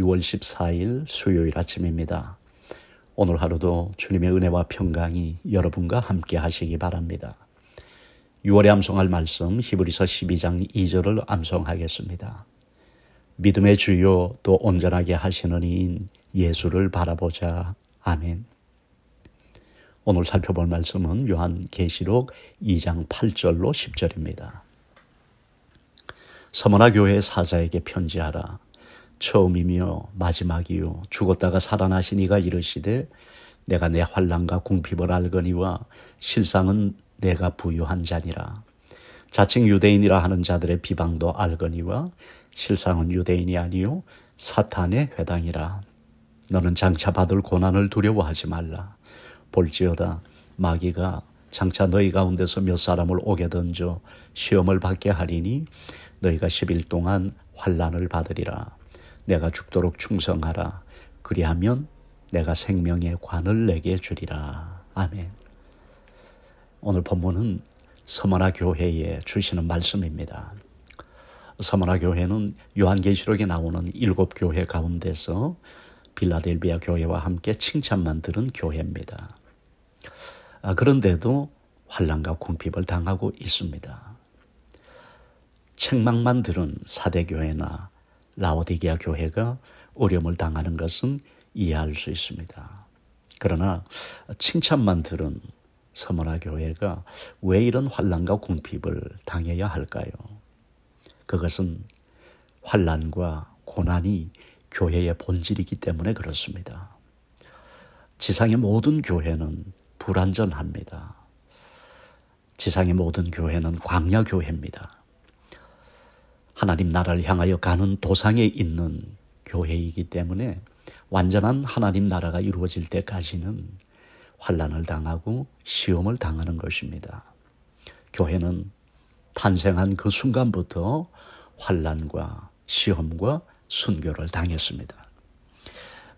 6월 14일 수요일 아침입니다. 오늘 하루도 주님의 은혜와 평강이 여러분과 함께 하시기 바랍니다. 6월에 암송할 말씀 히브리서 12장 2절을 암송하겠습니다. 믿음의 주요 또 온전하게 하시는 이인 예수를 바라보자. 아멘. 오늘 살펴볼 말씀은 요한 계시록 2장 8절로 10절입니다. 서문화 교회 사자에게 편지하라. 처음이며 마지막이요 죽었다가 살아나신 이가 이르시되 내가 내 환란과 궁핍을 알거니와 실상은 내가 부유한 자니라 자칭 유대인이라 하는 자들의 비방도 알거니와 실상은 유대인이 아니요 사탄의 회당이라 너는 장차 받을 고난을 두려워하지 말라 볼지어다 마귀가 장차 너희 가운데서 몇 사람을 오게 던져 시험을 받게 하리니 너희가 10일 동안 환란을 받으리라 내가 죽도록 충성하라. 그리하면 내가 생명의 관을 내게 주리라. 아멘. 오늘 본문은 서머나 교회에 주시는 말씀입니다. 서머나 교회는 요한계시록에 나오는 일곱 교회 가운데서 빌라델비아 교회와 함께 칭찬만 들은 교회입니다. 아, 그런데도 환란과 궁핍을 당하고 있습니다. 책망만 들은 사대교회나 라오디게아 교회가 어려움을 당하는 것은 이해할 수 있습니다. 그러나 칭찬만 들은 서머나 교회가 왜 이런 환란과 궁핍을 당해야 할까요? 그것은 환란과 고난이 교회의 본질이기 때문에 그렇습니다. 지상의 모든 교회는 불완전합니다. 지상의 모든 교회는 광야 교회입니다. 하나님 나라를 향하여 가는 도상에 있는 교회이기 때문에 완전한 하나님 나라가 이루어질 때까지는 환란을 당하고 시험을 당하는 것입니다. 교회는 탄생한 그 순간부터 환란과 시험과 순교를 당했습니다.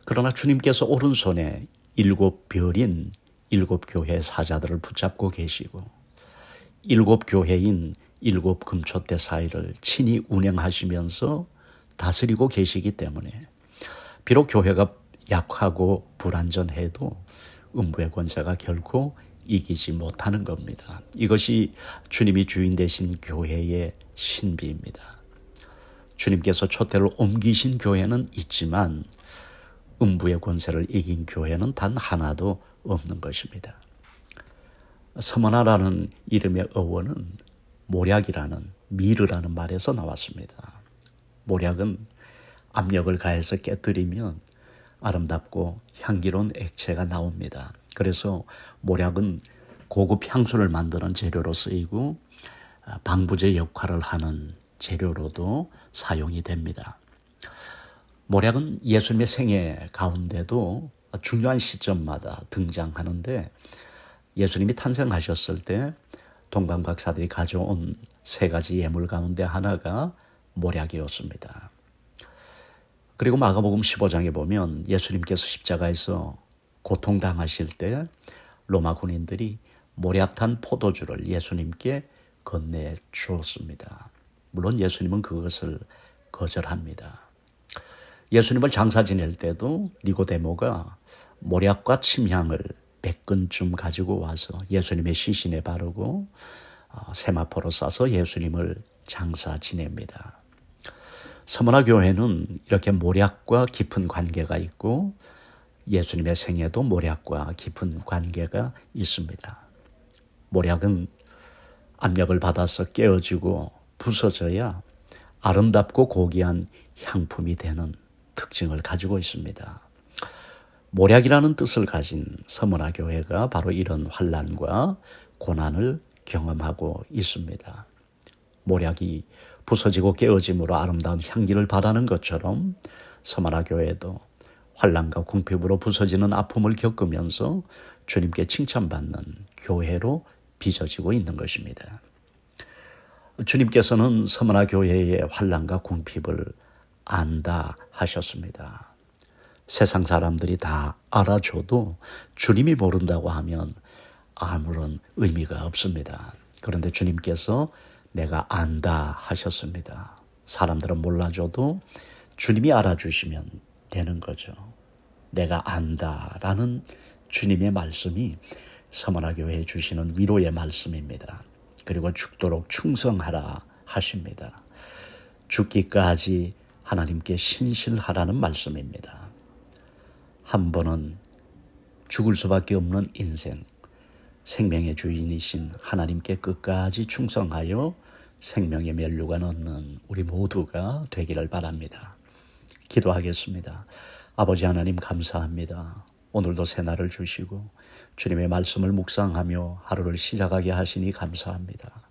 그러나 주님께서 오른손에 일곱 별인 일곱 교회 사자들을 붙잡고 계시고 일곱 교회인 일곱 금초대 사이를 친히 운행하시면서 다스리고 계시기 때문에 비록 교회가 약하고 불완전해도 음부의 권세가 결코 이기지 못하는 겁니다. 이것이 주님이 주인 되신 교회의 신비입니다. 주님께서 초대를 옮기신 교회는 있지만 음부의 권세를 이긴 교회는 단 하나도 없는 것입니다. 서머나라는 이름의 어원은 모략이라는 미르라는 말에서 나왔습니다. 모략은 압력을 가해서 깨뜨리면 아름답고 향기로운 액체가 나옵니다. 그래서 모략은 고급 향수를 만드는 재료로 쓰이고 아, 방부제 역할을 하는 재료로도 사용이 됩니다. 모략은 예수님의 생애 가운데도 중요한 시점마다 등장하는데 예수님이 탄생하셨을 때 동방 박사들이 가져온 세 가지 예물 가운데 하나가 모략이었습니다. 그리고 마가복음 15장에 보면 예수님께서 십자가에서 고통당하실 때 로마 군인들이 모략탄 포도주를 예수님께 건네 주었습니다. 물론 예수님은 그것을 거절합니다. 예수님을 장사 지낼 때도 니고데모가 모략과 침향을 100건쯤 가지고 와서 예수님의 시신에 바르고 어, 세마포로 싸서 예수님을 장사 지냅니다. 서문화 교회는 이렇게 모략과 깊은 관계가 있고 예수님의 생애도 모략과 깊은 관계가 있습니다. 모략은 압력을 받아서 깨어지고 부서져야 아름답고 고귀한 향품이 되는 특징을 가지고 있습니다. 모략이라는 뜻을 가진 서문화 교회가 바로 이런 환란과 고난을 경험하고 있습니다. 모략이 부서지고 깨어짐으로 아름다운 향기를 바라는 것처럼 서문화 교회도 환란과 궁핍으로 부서지는 아픔을 겪으면서 주님께 칭찬받는 교회로 빚어지고 있는 것입니다. 주님께서는 서문화 교회의 환란과 궁핍을 안다 하셨습니다. 세상 사람들이 다 알아줘도 주님이 모른다고 하면 아무런 의미가 없습니다. 그런데 주님께서 내가 안다 하셨습니다. 사람들은 몰라줘도 주님이 알아주시면 되는 거죠. 내가 안다라는 주님의 말씀이 서문화교회 주시는 위로의 말씀입니다. 그리고 죽도록 충성하라 하십니다. 죽기까지 하나님께 신실하라는 말씀입니다. 한 번은 죽을 수밖에 없는 인생, 생명의 주인이신 하나님께 끝까지 충성하여 생명의 면류가 넣는 우리 모두가 되기를 바랍니다. 기도하겠습니다. 아버지 하나님 감사합니다. 오늘도 새날을 주시고 주님의 말씀을 묵상하며 하루를 시작하게 하시니 감사합니다.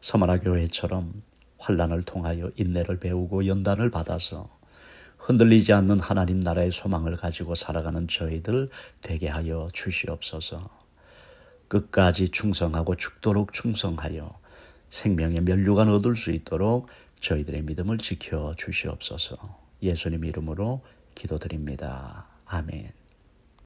서머나 교회처럼 환란을 통하여 인내를 배우고 연단을 받아서 흔들리지 않는 하나님 나라의 소망을 가지고 살아가는 저희들 되게 하여 주시옵소서. 끝까지 충성하고 죽도록 충성하여 생명의 면류관 얻을 수 있도록 저희들의 믿음을 지켜 주시옵소서. 예수님 이름으로 기도드립니다. 아멘.